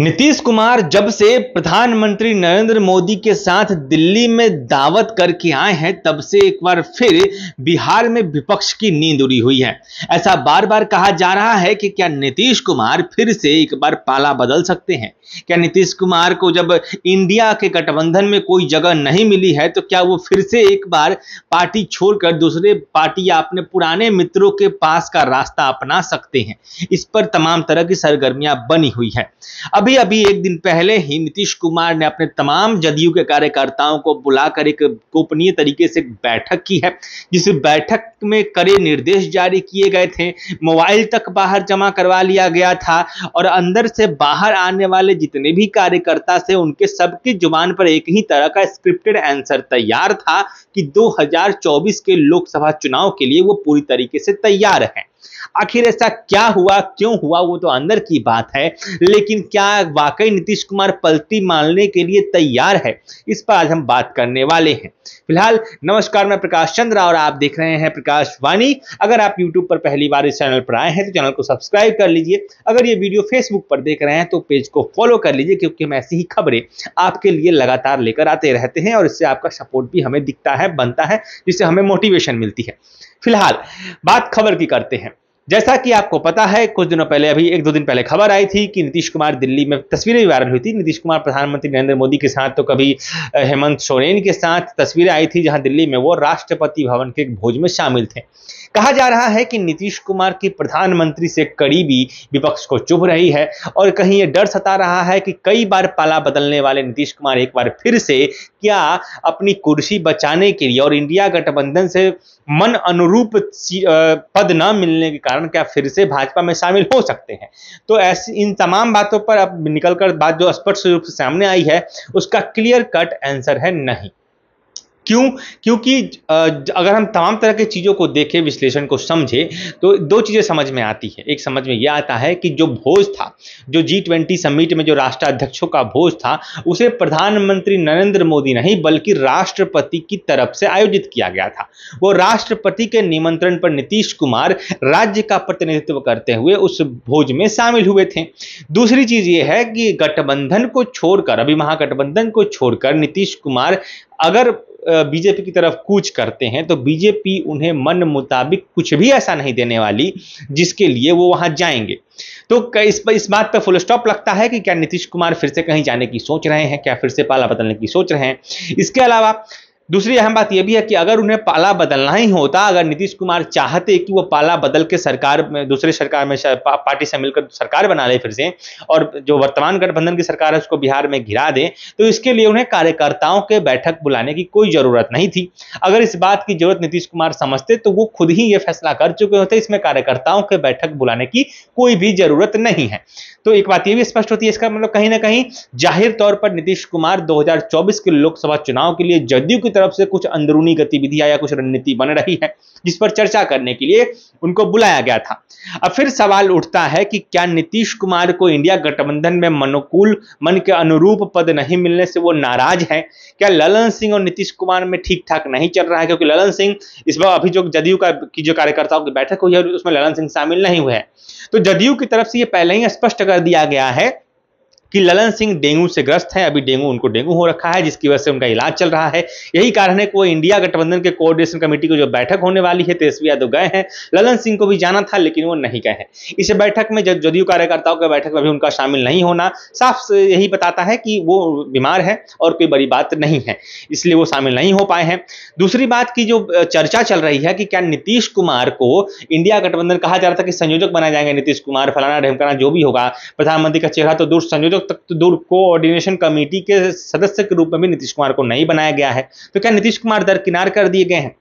नीतीश कुमार जब से प्रधानमंत्री नरेंद्र मोदी के साथ दिल्ली में दावत करके आए हैं तब से एक बार फिर बिहार में विपक्ष की नींद उड़ी हुई है ऐसा बार बार कहा जा रहा है कि क्या नीतीश कुमार फिर से एक बार पाला बदल सकते हैं क्या नीतीश कुमार को जब इंडिया के गठबंधन में कोई जगह नहीं मिली है तो क्या वो फिर से एक बार पार्टी छोड़कर दूसरे पार्टी या अपने पुराने मित्रों के पास का रास्ता अपना सकते हैं इस पर तमाम तरह की सरगर्मियां बनी हुई है अब अभी अभी एक दिन पहले ही नीतीश कुमार ने अपने तमाम जदयू के कार्यकर्ताओं को बुलाकर एक गोपनीय तरीके से बैठक की है जिस बैठक में कड़े निर्देश जारी किए गए थे मोबाइल तक बाहर जमा करवा लिया गया था और अंदर से बाहर आने वाले जितने भी कार्यकर्ता से उनके सबके जुबान पर एक ही तरह का स्क्रिप्टेड आंसर तैयार था कि दो के लोकसभा चुनाव के लिए वो पूरी तरीके से तैयार हैं आखिर ऐसा क्या हुआ क्यों हुआ वो तो अंदर की बात है लेकिन क्या वाकई नीतीश कुमार पलती मानने के लिए तैयार है इस पर आज हम बात करने वाले हैं फिलहाल नमस्कार मैं प्रकाश चंद्र और आप देख रहे हैं प्रकाश वाणी अगर आप यूट्यूब पर पहली बार इस चैनल पर आए हैं तो चैनल को सब्सक्राइब कर लीजिए अगर ये वीडियो फेसबुक पर देख रहे हैं तो पेज को फॉलो कर लीजिए क्योंकि हम ऐसी ही खबरें आपके लिए लगातार लेकर आते रहते हैं और इससे आपका सपोर्ट भी हमें दिखता है बनता है जिससे हमें मोटिवेशन मिलती है फिलहाल बात खबर की करते हैं जैसा कि आपको पता है कुछ दिनों पहले अभी एक दो दिन पहले खबर आई थी कि नीतीश कुमार दिल्ली में तस्वीरें भी वायरल हुई थी नीतीश कुमार प्रधानमंत्री नरेंद्र मोदी के साथ तो कभी हेमंत सोरेन के साथ तस्वीरें आई थी जहां दिल्ली में वो राष्ट्रपति भवन के भोज में शामिल थे कहा जा रहा है कि नीतीश कुमार की प्रधानमंत्री से करीबी विपक्ष को चुभ रही है और कहीं ये डर सता रहा है कि कई बार पाला बदलने वाले नीतीश कुमार एक बार फिर से क्या अपनी कुर्सी बचाने के लिए और इंडिया गठबंधन से मन अनुरूप पद न मिलने के कारण कारण क्या फिर से भाजपा में शामिल हो सकते हैं तो ऐसी इन तमाम बातों पर अब निकलकर बात जो स्पष्ट रूप से सामने आई है उसका क्लियर कट आंसर है नहीं क्यों क्योंकि अगर हम तमाम तरह की चीज़ों को देखें विश्लेषण को समझें तो दो चीज़ें समझ में आती है एक समझ में यह आता है कि जो भोज था जो जी ट्वेंटी समिट में जो राष्ट्राध्यक्षों का भोज था उसे प्रधानमंत्री नरेंद्र मोदी नहीं बल्कि राष्ट्रपति की तरफ से आयोजित किया गया था वो राष्ट्रपति के निमंत्रण पर नीतीश कुमार राज्य का प्रतिनिधित्व करते हुए उस भोज में शामिल हुए थे दूसरी चीज़ ये है कि गठबंधन को छोड़कर अभी महागठबंधन को छोड़कर नीतीश कुमार अगर बीजेपी की तरफ कूच करते हैं तो बीजेपी उन्हें मन मुताबिक कुछ भी ऐसा नहीं देने वाली जिसके लिए वो वहां जाएंगे तो इस पर इस बात पर फुल स्टॉप लगता है कि क्या नीतीश कुमार फिर से कहीं जाने की सोच रहे हैं क्या फिर से पाला बदलने की सोच रहे हैं इसके अलावा दूसरी अहम बात यह भी है कि अगर उन्हें पाला बदलना ही होता अगर नीतीश कुमार चाहते कि वो पाला बदल के सरकार में दूसरे सरकार में पार्टी से मिलकर सरकार बना ले फिर से और जो वर्तमान गठबंधन की सरकार है उसको बिहार में घिरा दें तो इसके लिए उन्हें कार्यकर्ताओं के बैठक बुलाने की कोई जरूरत नहीं थी अगर इस बात की जरूरत नीतीश कुमार समझते तो वो खुद ही ये फैसला कर चुके होते इसमें कार्यकर्ताओं के बैठक बुलाने की कोई भी जरूरत नहीं है तो एक बात यह भी स्पष्ट होती है इसका मतलब कहीं ना कहीं जाहिर तौर पर नीतीश कुमार दो के लोकसभा चुनाव के लिए जदयू की तरफ से कुछ अंदरूनी गतिविधियां या कुछ रणनीति बन रही है जिस पर चर्चा करने के लिए उनको बुलाया गया था अब फिर सवाल उठता है कि क्या नीतीश कुमार को इंडिया गठबंधन में मनोकूल मन के अनुरूप पद नहीं मिलने से वो नाराज है क्या ललन सिंह और नीतीश कुमार में ठीक ठाक नहीं चल रहा है क्योंकि ललन सिंह इस बार अभी जो जदयू का की जो कार्यकर्ताओं की बैठक हुई है उसमें ललन सिंह शामिल नहीं हुए हैं तो जदयू की तरफ से यह पहले ही स्पष्ट कर दिया गया है कि ललन सिंह डेंगू से ग्रस्त हैं अभी डेंगू उनको डेंगू हो रखा है जिसकी वजह से उनका इलाज चल रहा है यही कारण है कि वो इंडिया गठबंधन के कोऑर्डिनेशन कमेटी की जो बैठक होने वाली है तेजस्वी तो यादव गए हैं ललन सिंह को भी जाना था लेकिन वो नहीं गए हैं इस बैठक में जदयू कार्यकर्ताओं की बैठक में भी उनका शामिल नहीं होना साफ यही बताता है कि वो बीमार है और कोई बड़ी बात नहीं है इसलिए वो शामिल नहीं हो पाए हैं दूसरी बात की जो चर्चा चल रही है कि क्या नीतीश कुमार को इंडिया गठबंधन कहा जा रहा था कि संयोजक बनाए जाएंगे नीतीश कुमार फलाना ढेमकाना जो भी होगा प्रधानमंत्री का चेहरा तो दूर संयोजक तख्त दुर्ग को ऑर्डिनेशन कमेटी के सदस्य के रूप में भी नीतीश कुमार को नहीं बनाया गया है तो क्या नीतीश कुमार दरकिनार कर दिए गए हैं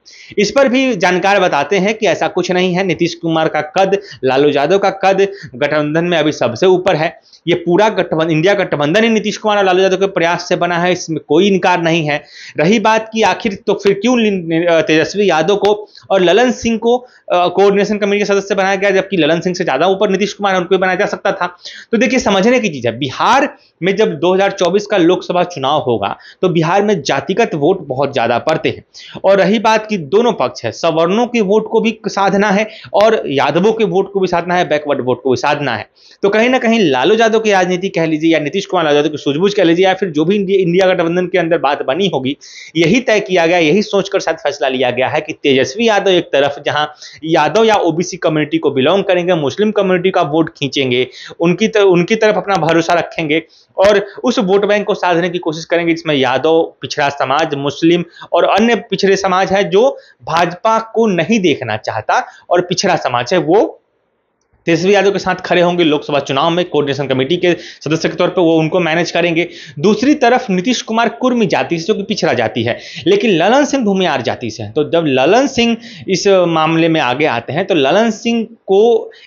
इस पर भी जानकार बताते हैं कि ऐसा कुछ नहीं है नीतीश कुमार का कद लालू यादव का कद गठबंधन में अभी सबसे ऊपर है ये पूरा गठबंधन इंडिया गठबंधन ही नीतीश कुमार और लालू यादव के प्रयास से बना है इसमें कोई इनकार नहीं है रही बात की आखिर तो फिर क्यों तेजस्वी यादव को और ललन सिंह को कोऑर्डिनेशन कमेटी के सदस्य बनाया गया जबकि ललन सिंह से ज्यादा ऊपर नीतीश कुमार उनको बनाया जा सकता था तो देखिए समझने की चीज है बिहार बिहार में जब 2024 का लोकसभा चुनाव होगा तो बिहार में जातिगत वोट बहुत ज्यादा पड़ते हैं और रही बात की दोनों पक्ष है सवर्णों के वोट को भी साधना है और यादवों के वोट को भी साधना है बैकवर्ड वोट को भी साधना है तो कहीं ना कहीं लालू यादव की राजनीति कह लीजिए या नीतीश कुमार लालू यादव की सूझबूझ कह लीजिए या फिर जो भी इंडिया गठबंधन के अंदर बात बनी होगी यही तय किया गया यही सोचकर शायद फैसला लिया गया है कि तेजस्वी यादव एक तरफ जहां यादव या ओबीसी कम्युनिटी को बिलोंग करेंगे मुस्लिम कम्युनिटी का वोट खींचेंगे उनकी तर, उनकी तरफ अपना भरोसा रख रखेंगे और उस वोट बैंक को साधने की कोशिश करेंगे जिसमें यादव पिछड़ा समाज मुस्लिम और अन्य पिछड़े समाज है जो भाजपा को नहीं देखना चाहता और पिछड़ा समाज है वो तेजस्वी यादव के साथ खड़े होंगे लोकसभा चुनाव में कोऑर्डिनेशन कमेटी के सदस्य के तौर पर वो उनको मैनेज करेंगे दूसरी तरफ नीतीश कुमार कुर्मी जाति से जो कि पिछड़ा जाति है लेकिन ललन सिंह भूमियार जाति से हैं तो जब ललन सिंह इस मामले में आगे आते हैं तो ललन सिंह को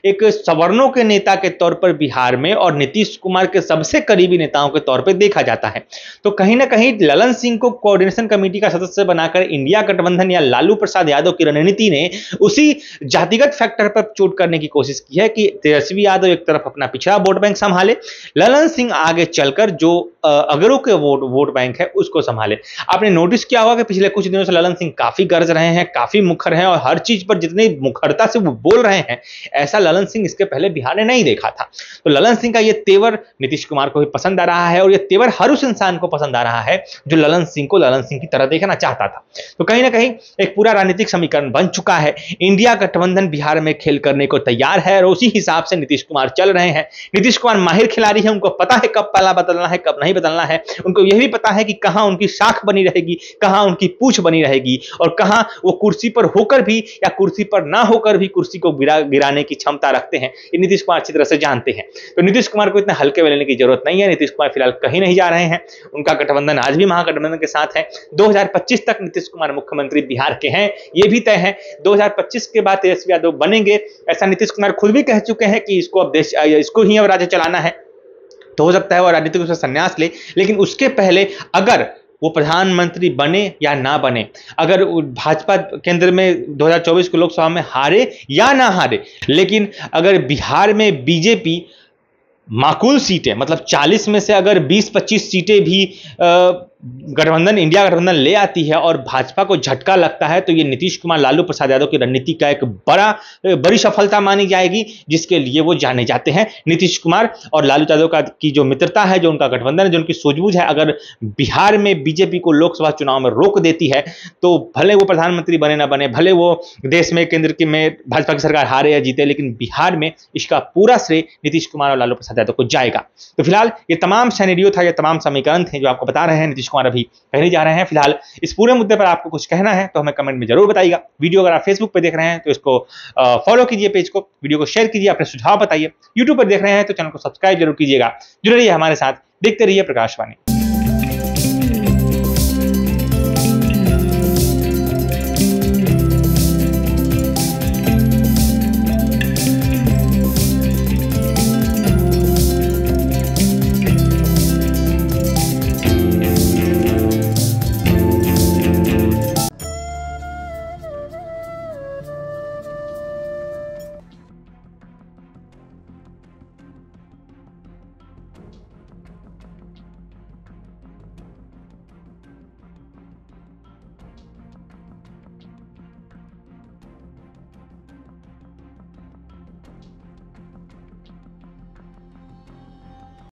एक सवर्णों के नेता के तौर पर बिहार में और नीतीश कुमार के सबसे करीबी नेताओं के तौर पर देखा जाता है तो कहीं ना कहीं ललन सिंह को कोऑर्डिनेशन कमेटी का सदस्य बनाकर इंडिया गठबंधन या लालू प्रसाद यादव की रणनीति ने उसी जातिगत फैक्टर पर चोट करने की कोशिश की है है कि तेजस्वी यादव एक तरफ अपना पिछड़ा वोट बैंक संभाले ललन सिंह आगे चलकर जो अगरों के वोट वोट बैंक है उसको संभाले आपने नोटिस किया होगा कि पिछले कुछ दिनों से ललन सिंह काफी गर्ज रहे हैं काफी मुखर हैं और हर चीज पर जितनी मुखरता से वो बोल रहे हैं ऐसा ललन सिंह इसके पहले बिहार ने नहीं देखा था तो ललन सिंह का ये तेवर नीतीश कुमार को भी पसंद आ रहा है और ये तेवर हर उस इंसान को पसंद आ रहा है जो ललन सिंह को ललन सिंह की तरह देखना चाहता था तो कहीं ना कहीं एक पूरा राजनीतिक समीकरण बन चुका है इंडिया गठबंधन बिहार में खेल करने को तैयार है और उसी हिसाब से नीतीश कुमार चल रहे हैं नीतीश कुमार माहिर खिलाड़ी है उनको पता है कब पाला बदलना है कब नहीं बदलना है उनको यह भी पता है कि कहां उनकी शाख बनी रहेगी कहां उनकी पूछ बनी रहेगी और कहां वो कुर्सी पर होकर भी या कुर्सी पर ना होकर भी कुर्सी को गिरा गिराने की क्षमता रखते हैं ये नीतीश कुमार अच्छी तरह से जानते हैं तो नीतीश कुमार को इतने हल्के में लेने की जरूरत नहीं है नीतीश कुमार फिलहाल कहीं नहीं जा रहे हैं उनका गठबंधन आज भी महागठबंधन के साथ है दो तक नीतीश कुमार मुख्यमंत्री बिहार के हैं ये भी तय है दो के बाद तेजस्वी यादव बनेंगे ऐसा नीतीश कुमार खुद भी कह चुके हैं कि इसको अब देश इसको ही अब राज्य चलाना है तो हो सकता है वो राजनीतिक रूप से संन्यास ले लेकिन उसके पहले अगर वो प्रधानमंत्री बने या ना बने अगर भाजपा केंद्र में 2024 के लोकसभा में हारे या ना हारे लेकिन अगर बिहार में बीजेपी माकूल सीटें मतलब 40 में से अगर 20-25 सीटें भी आ, गठबंधन इंडिया गठबंधन ले आती है और भाजपा को झटका लगता है तो ये नीतीश कुमार लालू प्रसाद यादव की रणनीति का एक बड़ा बड़ी सफलता मानी जाएगी जिसके लिए वो जाने जाते हैं नीतीश कुमार और लालू यादव का की जो मित्रता है जो उनका गठबंधन है जो उनकी सूझबूझ है अगर बिहार में बीजेपी को लोकसभा चुनाव में रोक देती है तो भले वो प्रधानमंत्री बने ना बने भले वो देश में केंद्र की में भाजपा की सरकार हारे या जीते लेकिन बिहार में इसका पूरा श्रेय नीतीश कुमार और लालू प्रसाद यादव को जाएगा तो फिलहाल ये तमाम सैनिडियो था ये तमाम समीकरण थे जो आपको बता रहे हैं नीतीश कुमार अभी पहले जा रहे हैं फिलहाल इस पूरे मुद्दे पर आपको कुछ कहना है तो हमें कमेंट में जरूर बताइएगा वीडियो अगर आप फेसबुक पर देख रहे हैं तो इसको फॉलो कीजिए पेज को वीडियो को शेयर कीजिए अपने सुझाव बताइए यूट्यूब पर देख रहे हैं तो चैनल को सब्सक्राइब जरूर कीजिएगा जुड़े रहिए हमारे साथ देखते रहिए प्रकाशवाणी